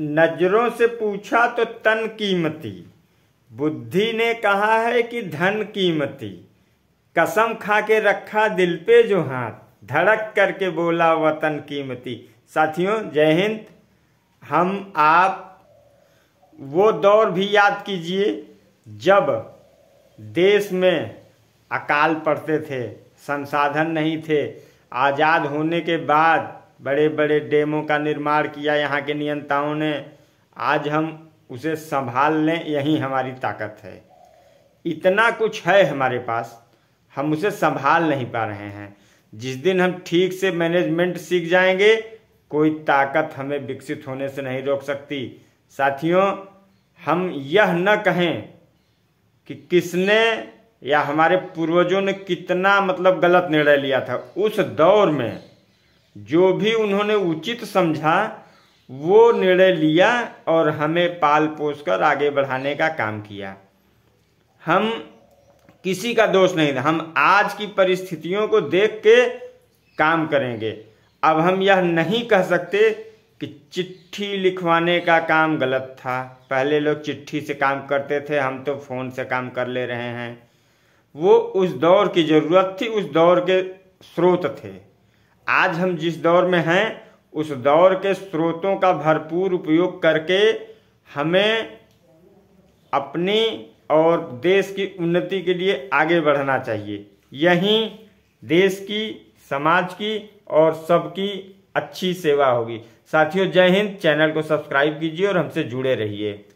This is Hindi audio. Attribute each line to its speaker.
Speaker 1: नजरों से पूछा तो तन कीमती बुद्धि ने कहा है कि धन कीमती कसम खा के रखा दिल पे जो हाथ धड़क करके बोला वतन कीमती साथियों जय हिंद हम आप वो दौर भी याद कीजिए जब देश में अकाल पड़ते थे संसाधन नहीं थे आज़ाद होने के बाद बड़े बड़े डैमों का निर्माण किया यहाँ के नियंताओं ने आज हम उसे संभाल लें यही हमारी ताकत है इतना कुछ है हमारे पास हम उसे संभाल नहीं पा रहे हैं जिस दिन हम ठीक से मैनेजमेंट सीख जाएंगे कोई ताकत हमें विकसित होने से नहीं रोक सकती साथियों हम यह न कहें कि किसने या हमारे पूर्वजों ने कितना मतलब गलत निर्णय लिया था उस दौर में जो भी उन्होंने उचित समझा वो निर्णय लिया और हमें पाल पोस कर आगे बढ़ाने का काम किया हम किसी का दोष नहीं था हम आज की परिस्थितियों को देख के काम करेंगे अब हम यह नहीं कह सकते कि चिट्ठी लिखवाने का काम गलत था पहले लोग चिट्ठी से काम करते थे हम तो फ़ोन से काम कर ले रहे हैं वो उस दौर की ज़रूरत थी उस दौर के स्रोत थे आज हम जिस दौर में हैं उस दौर के स्रोतों का भरपूर उपयोग करके हमें अपनी और देश की उन्नति के लिए आगे बढ़ना चाहिए यही देश की समाज की और सबकी अच्छी सेवा होगी साथियों जय हिंद चैनल को सब्सक्राइब कीजिए और हमसे जुड़े रहिए